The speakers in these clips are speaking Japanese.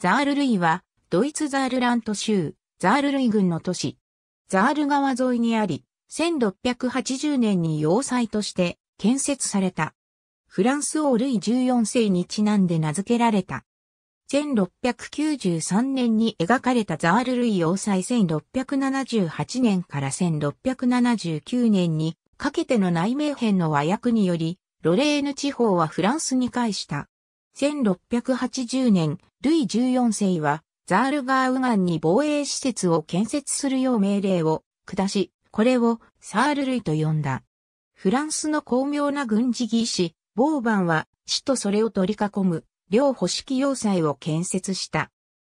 ザール類は、ドイツザールラント州、ザール類軍の都市。ザール川沿いにあり、1680年に要塞として建設された。フランス王類14世にちなんで名付けられた。1693年に描かれたザール類要塞1678年から1679年にかけての内名編の和訳により、ロレーヌ地方はフランスに返した。1680年、ルイ14世は、ザールガーウガンに防衛施設を建設するよう命令を下し、これをサール・ルイと呼んだ。フランスの巧妙な軍事技師、ボーバンは、死とそれを取り囲む、両保機要塞を建設した。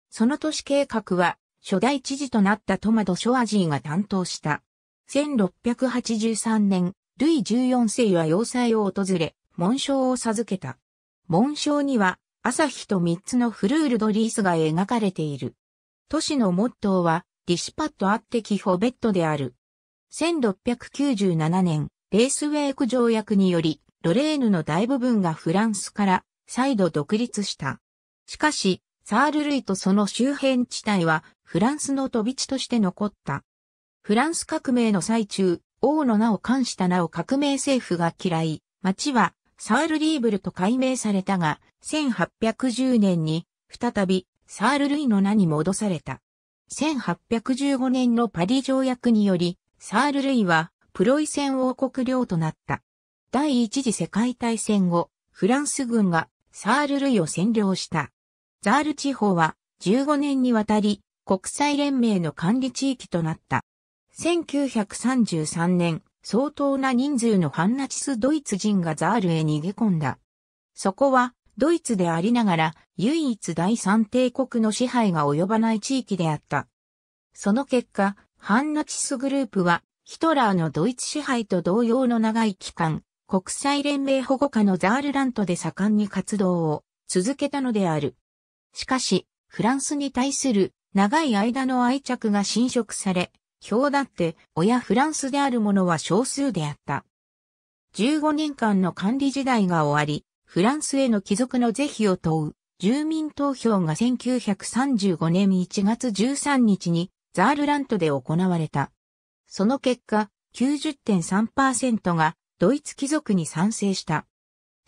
その都市計画は、初代知事となったトマド・ショアジーが担当した。1683年、ルイ14世は要塞を訪れ、紋章を授けた。紋章には、朝日と三つのフルールドリースが描かれている。都市のモットーは、ディシパッドあってキホベットである。1697年、レースウェイク条約により、ロレーヌの大部分がフランスから再度独立した。しかし、サール類とその周辺地帯はフランスの飛び地として残った。フランス革命の最中、王の名を冠した名を革命政府が嫌い、町はサール・リーブルと改名されたが、1810年に再びサール・ルイの名に戻された。1815年のパリ条約により、サール・ルイはプロイセン王国領となった。第一次世界大戦後、フランス軍がサール・ルイを占領した。ザール地方は15年にわたり国際連盟の管理地域となった。1933年、相当な人数の反ナチスドイツ人がザールへ逃げ込んだ。そこは、ドイツでありながら、唯一第三帝国の支配が及ばない地域であった。その結果、反ナチスグループは、ヒトラーのドイツ支配と同様の長い期間、国際連盟保護下のザールラントで盛んに活動を続けたのである。しかし、フランスに対する長い間の愛着が侵食され、表だって、親フランスであるものは少数であった。15年間の管理時代が終わり、フランスへの帰属の是非を問う、住民投票が1935年1月13日に、ザールラントで行われた。その結果、90.3%がドイツ貴族に賛成した。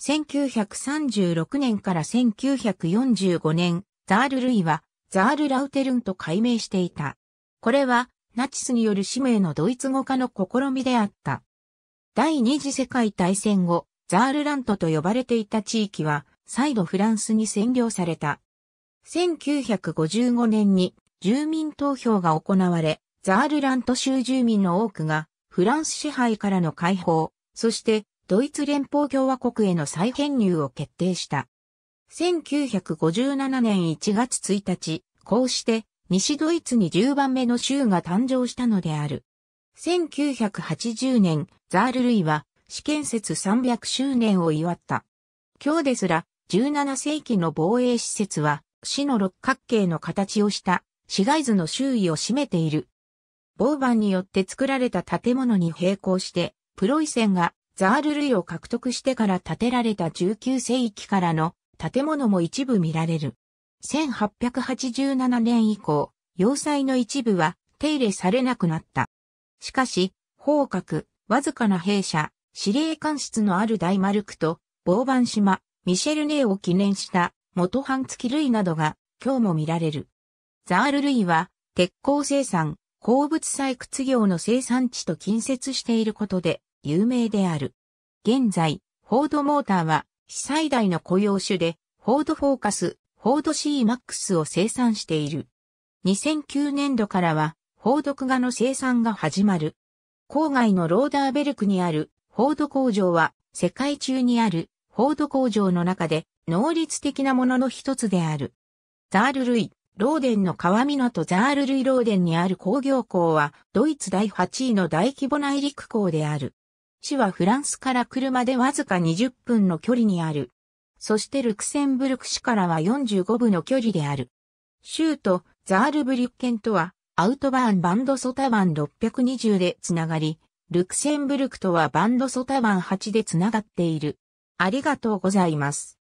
1936年から1945年、ザール・ルイはザール・ラウテルンと改名していた。これはナチスによる使命のドイツ語化の試みであった。第二次世界大戦後、ザールラントと呼ばれていた地域は、再度フランスに占領された。1955年に住民投票が行われ、ザールラント州住民の多くが、フランス支配からの解放、そしてドイツ連邦共和国への再編入を決定した。1957年1月1日、こうして西ドイツに10番目の州が誕生したのである。1980年、ザール・類は試験説300周年を祝った。今日ですら、17世紀の防衛施設は、市の六角形の形をした市街図の周囲を占めている。ボーバンによって作られた建物に並行して、プロイセンがザール・類を獲得してから建てられた19世紀からの建物も一部見られる。1887年以降、要塞の一部は手入れされなくなった。しかし、方角、わずかな兵舎、司令官室のある大丸区と、防番島、ミシェルネーを記念した元半月類などが今日も見られる。ザール類は鉄鋼生産、鉱物採掘業の生産地と近接していることで有名である。現在、フォードモーターは非最大の雇用種で、フォードフォーカス、フォード c ックスを生産している。2009年度からは、フォードクガの生産が始まる。郊外のローダーベルクにあるフォード工場は、世界中にあるフォード工場の中で、能率的なものの一つである。ザール類、ローデンの川港ザール類ローデンにある工業港は、ドイツ第8位の大規模内陸港である。市はフランスから車でわずか20分の距離にあるそしてルクセンブルク市からは45部の距離である。州都、ザールブリュッケンとは、アウトバーンバンドソタバン620でつながり、ルクセンブルクとはバンドソタバン8でつながっている。ありがとうございます。